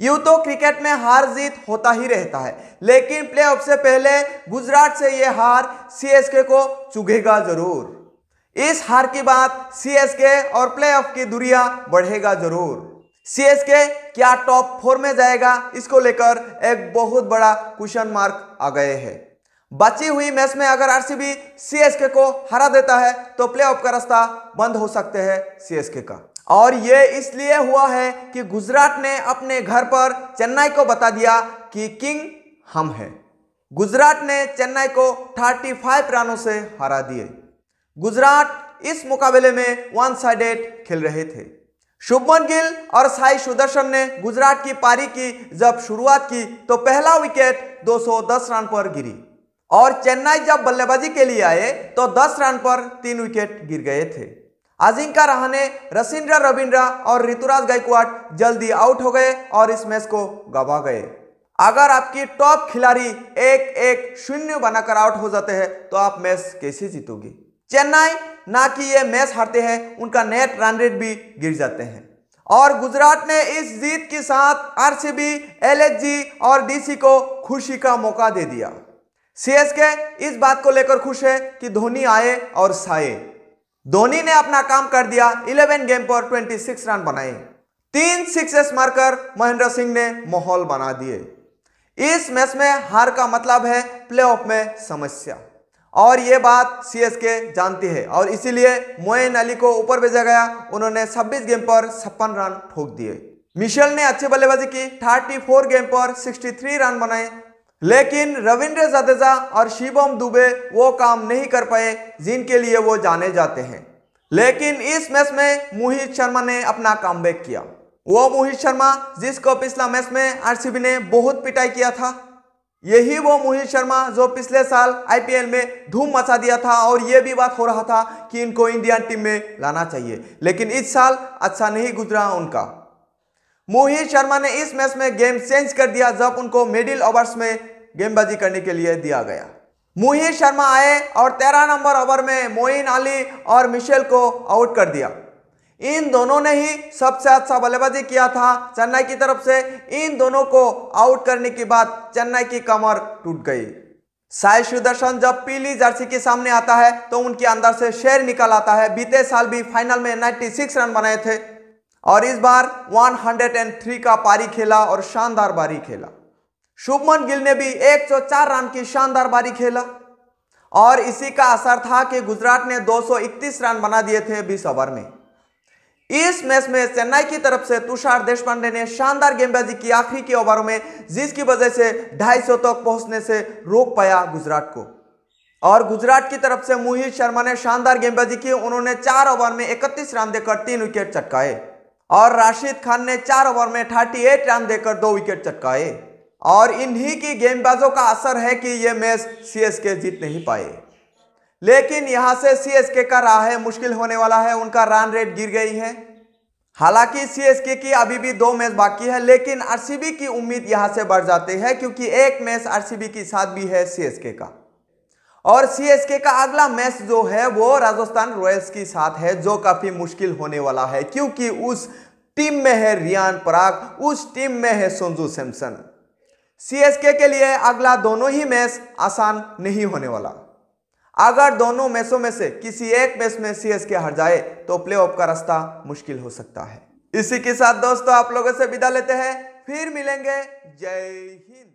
यूं तो क्रिकेट में हार जीत होता ही रहता है लेकिन प्लेऑफ से पहले गुजरात से यह हार सीएसके को चुगेगा जरूर इस हार की बात सीएसके और प्लेऑफ की दूरिया बढ़ेगा जरूर सीएसके क्या टॉप फोर में जाएगा इसको लेकर एक बहुत बड़ा क्वेश्चन मार्क आ गए हैं बची हुई मैच में अगर आरसीबी सीएसके को हरा देता है तो प्लेऑफ का रास्ता बंद हो सकते हैं सीएसके का और ये इसलिए हुआ है कि गुजरात ने अपने घर पर चेन्नई को बता दिया कि किंग हम हैं गुजरात ने चेन्नई को 35 रनों से हरा दिए गुजरात इस मुकाबले में वन साइडेड खेल रहे थे शुभमन गिल और साई सुदर्शन ने गुजरात की पारी की जब शुरुआत की तो पहला विकेट 210 रन पर गिरी और चेन्नई जब बल्लेबाजी के लिए आए तो 10 रन पर तीन विकेट गिर गए थे आजिंका रहाने रसिंद्रा रविंद्र और ऋतुराज गायकवाड़ जल्दी आउट हो गए और इस मैच को गवा गए अगर आपकी टॉप खिलाड़ी एक एक शून्य बनाकर आउट हो जाते हैं तो आप मैच कैसे जीतोगे चेन्नई ना कि ये मैच हारते हैं उनका नेट रन रेट भी गिर जाते हैं और गुजरात ने इस जीत के साथ आरसीबी, एलएचजी और डीसी को खुशी का मौका दे दिया सीएसके इस बात को लेकर खुश है कि धोनी आए और साए धोनी ने अपना काम कर दिया 11 गेम पर 26 रन बनाए तीन सिक्सेस मारकर महेंद्र सिंह ने माहौल बना दिए इस मैच में हार का मतलब है प्लेऑफ में समस्या और ये बात सीएसके जानती है और इसीलिए मोइन अली को ऊपर भेजा गया उन्होंने 26 गेम पर छप्पन रन ठोक दिए मिशेल ने अच्छी बल्लेबाजी की 34 गेम पर 63 रन बनाए लेकिन रविंद्र जडेजा और शिवम दुबे वो काम नहीं कर पाए जिनके लिए वो जाने जाते हैं लेकिन इस मैच में मोहित शर्मा ने अपना काम किया वो मोहित शर्मा जिसको पिछला मैच में आरसीबी ने बहुत पिटाई किया था यही वो मोहित शर्मा जो पिछले साल आईपीएल में धूम मचा दिया था और ये भी बात हो रहा था कि इनको इंडियन टीम में लाना चाहिए लेकिन इस साल अच्छा नहीं गुजरा उनका मोहित शर्मा ने इस मैच में गेम चेंज कर दिया जब उनको मिडिल ओवर्स में गेंदबाजी करने के लिए दिया गया मोहित शर्मा आए और तेरह नंबर ओवर में मोइन अली और मिशेल को आउट कर दिया इन दोनों ने ही सबसे अच्छा बल्लेबाजी किया था चेन्नई की तरफ से इन दोनों को आउट करने के बाद चेन्नई की कमर टूट गई साई सुदर्शन जब पीली जर्सी के सामने आता है तो उनके अंदर से शेर निकल आता है बीते साल भी फाइनल में 96 रन बनाए थे और इस बार 103 का पारी खेला और शानदार बारी खेला शुभमन गिल ने भी 104 रन की शानदार बारी खेला और इसी का असर था कि गुजरात ने 231 रन बना दिए थे 20 ओवर में इस मैच में चेन्नई की तरफ से तुषार देशपांडे ने शानदार गेंदबाजी की आखिरी के ओवरों में जिसकी वजह से 250 तक तो पहुंचने से रोक पाया गुजरात को और गुजरात की तरफ से मोहित शर्मा ने शानदार गेंदबाजी की उन्होंने चार ओवर में 31 रन देकर तीन विकेट चटकाए और राशिद खान ने चार ओवर में 38 रन देकर दो विकेट चटकाए और इन्हीं की गेंदबाजों का असर है कि ये मैच सीएसके जीत नहीं पाए लेकिन यहां से सीएसके का राह है मुश्किल होने वाला है उनका रन रेट गिर गई है हालांकि सीएसके की अभी भी दो मैच बाकी है लेकिन आरसीबी की उम्मीद यहां से बढ़ जाती है क्योंकि एक मैच आरसीबी के साथ भी है सीएसके का और सीएसके का अगला मैच जो है वो राजस्थान रॉयल्स के साथ है जो काफी मुश्किल होने वाला है क्योंकि उस टीम में है रियान पराग उस टीम में है संजू सैमसन सीएसके के लिए अगला दोनों ही मैच आसान नहीं होने वाला अगर दोनों मैचों में से किसी एक मैच में सीएसके हर जाए तो ऑफ का रास्ता मुश्किल हो सकता है इसी के साथ दोस्तों आप लोगों से विदा लेते हैं फिर मिलेंगे जय हिंद